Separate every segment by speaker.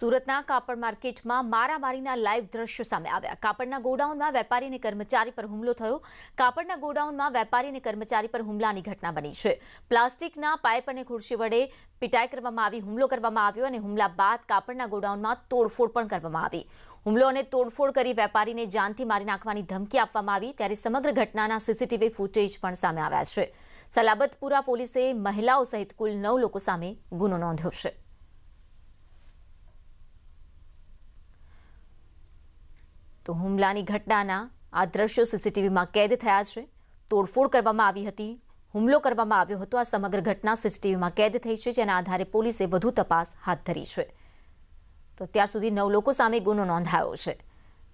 Speaker 1: સુરતના કાપડ માર્કેટમાં મારામારીના લાઈવ દ્રશ્યો સામે આવ્યા કાપડના ગોડાઉનમાં વેપારી અને કર્મચારી પર હુમલો થયો કાપડના ગોડાઉનમાં વેપારી અને કર્મચારી પર હુમલાની ઘટના બની છે પ્લાસ્ટિકના પાઇપ અને ખુરશી વડે પીટાઈ કરવામાં આવી હુમલો કરવામાં આવ્યો અને હુમલા બાદ કાપડના ગોડાઉનમાં તોડફોડ પણ કરવામાં આવી હુમલો અને તોડફોડ કરી વેપારીને જાનથી મારી નાખવાની ધમકી આપવામાં આવી ત્યારે સમગ્ર ઘટનાના સીસીટીવી ફૂટેજ પણ સામે આવ્યા છે સલાબતપુરા પોલીસે મહિલાઓ સહિત કુલ નવ લોકો સામે ગુનો નોંધ્યો છે તો હુમલાની ઘટનાના આ દ્રશ્યો સીસીટીવીમાં કેદ થયા છે તોડફોડ કરવામાં આવી હતી હુમલો કરવામાં આવ્યો હતો આ સમગ્ર ઘટના સીસીટીવીમાં કેદ થઈ છે જેના આધારે પોલીસે વધુ તપાસ હાથ ધરી છે તો અત્યાર સુધી નવ લોકો સામે ગુનો નોંધાયો છે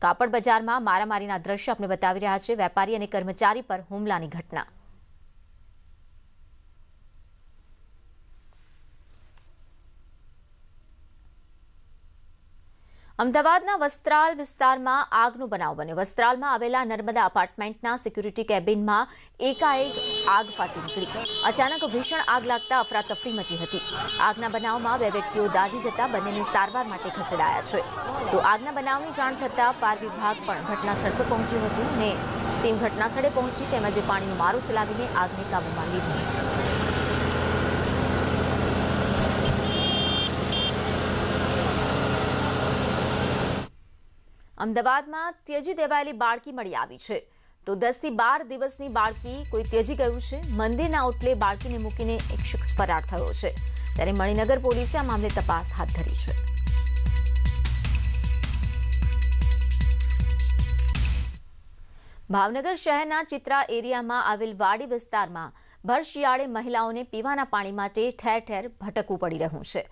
Speaker 1: કાપડ બજારમાં મારામારીના દ્રશ્ય આપણે બતાવી રહ્યા છે વેપારી અને કર્મચારી પર હુમલાની ઘટના અમદાવાદના વસ્ત્રાલ વિસ્તારમાં આગનો બનાવ બન્યો વસ્ત્રાલમાં આવેલા નર્મદા અપાર્ટમેન્ટના સિક્યુરિટી કેબિનમાં એકાએક આગ ફાટી નીકળી અચાનક ભીષણ આગ લાગતા અફરાતફરી મચી હતી આગના બનાવમાં બે વ્યક્તિઓ દાજી જતા બંનેને સારવાર માટે ખસેડાયા છે તો આગના બનાવની જાણ થતાં ફાયર વિભાગ પણ ઘટનાસ્થળ પર પહોંચ્યું હતું અને ટીમ ઘટનાસ્થળે પહોંચી તેમજ પાણીનો મારો ચલાવીને આગને કાબૂમાં લીધી અમદાવાદમાં ત્યજી દેવાયેલી બાળકી મળી આવી છે તો દસથી બાર દિવસની બાળકી કોઈ ત્યજી ગયું છે મંદિરના ઓટલે બાળકીને મૂકીને એક શખ્સ ફરાર થયો છે ત્યારે મણિનગર પોલીસે આ મામલે તપાસ હાથ ધરી છે ભાવનગર શહેરના ચિત્રા એરિયામાં આવેલ વાડી વિસ્તારમાં ભર શિયાળે મહિલાઓને પીવાના પાણી માટે ઠેર ઠેર ભટકવું પડી રહ્યું છે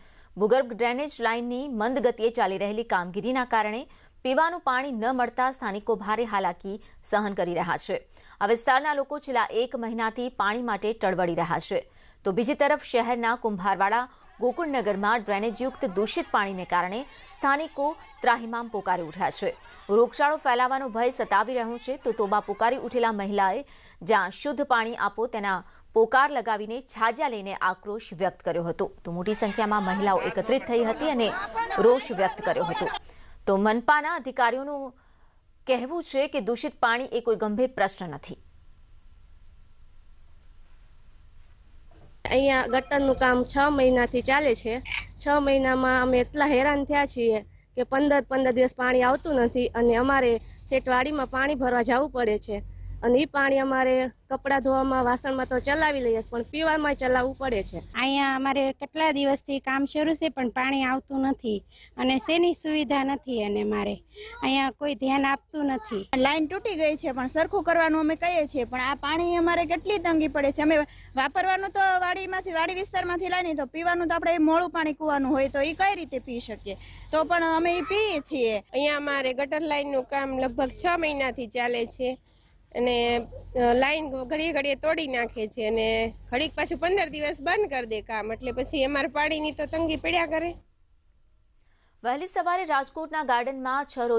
Speaker 1: ભૂગર્ભ ડ્રેનેજ લાઇનની મંદ ગતિએ ચાલી રહેલી કામગીરીના કારણે પીવાનું પાણી ન મળતા સ્થાનિકો ભારે હાલાકી સહન કરી રહ્યા છે આ વિસ્તારના લોકો છેલ્લા એક મહિનાથી પાણી માટે ટળવળી રહ્યા છે તો બીજી તરફ શહેરના કુંભારવાડા ગોકુળનગરમાં ડ્રેનેજયુક્ત દૂષિત પાણીને કારણે સ્થાનિકો ત્રાહિમામ પોકારી ઉઠ્યા છે રોગચાળો ફેલાવાનો ભય સતાવી રહ્યો છે તો તોબા પોકારી ઉઠેલા મહિલાએ જ્યાં શુદ્ધ પાણી આપો તેના પોકાર લગાવીને છાજા લઈને આક્રોશ વ્યક્ત કર્યો હતો તો મોટી સંખ્યામાં મહિલાઓ એકત્રિત થઈ હતી અને રોષ વ્યક્ત કર્યો હતો તો મનપાના અધિકારીઓનું કહેવું છે કે દૂષિત પાણી એ કોઈ ગંભીર પ્રશ્ન નથી અહીંયા ગટરનું કામ છ મહિનાથી ચાલે છે છ મહિનામાં અમે એટલા હેરાન થયા છીએ કે પંદર પંદર દિવસ પાણી આવતું નથી અને અમારે છેટવાડીમાં પાણી ભરવા જવું પડે છે અને એ પાણી અમારે કપડાં ધોવામાં વાસણમાં તો ચલાવી લઈએ પણ પીવામાં ચલાવવું પડે છે અહીંયા અમારે કેટલા દિવસથી કામ શરૂ છે પણ પાણી આવતું નથી અને શેની સુવિધા નથી અને મારે અહીંયા કોઈ ધ્યાન આપતું નથી લાઈન તૂટી ગઈ છે પણ સરખું કરવાનું અમે કહીએ છીએ પણ આ પાણી અમારે કેટલી તંગી પડે છે અમે વાપરવાનું તો વાડીમાંથી વાડી વિસ્તારમાંથી લાવીને તો પીવાનું તો આપણે મોડું પાણી કૂવાનું હોય તો એ કઈ રીતે પી શકીએ તો પણ અમે એ પીએ છીએ અહીંયા અમારે ગટર લાઈનનું કામ લગભગ છ મહિનાથી ચાલે છે અને લાઈન ઘડીએ ઘડીએ તોડી નાખે છે અને ઘડીક પાછું પંદર દિવસ બંધ કરી દે કામ એટલે પછી એમાર પાણીની તો તંગી પડ્યા કરે વહેલી સવારે રાજકોટના ગાર્ડનમાં છ